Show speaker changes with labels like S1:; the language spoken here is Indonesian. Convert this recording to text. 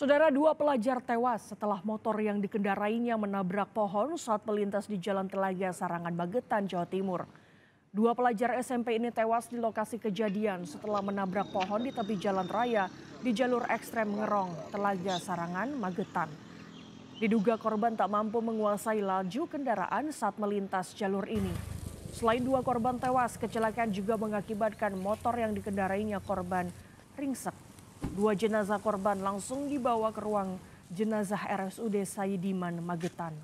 S1: Saudara dua pelajar tewas setelah motor yang dikendarainya menabrak pohon saat melintas di Jalan Telaga Sarangan magetan Jawa Timur. Dua pelajar SMP ini tewas di lokasi kejadian setelah menabrak pohon di tepi jalan raya di jalur ekstrem Ngerong, Telaga Sarangan, Magetan. Diduga korban tak mampu menguasai laju kendaraan saat melintas jalur ini. Selain dua korban tewas, kecelakaan juga mengakibatkan motor yang dikendarainya korban ringsek Dua jenazah korban langsung dibawa ke ruang jenazah RSUD Saidiman Magetan.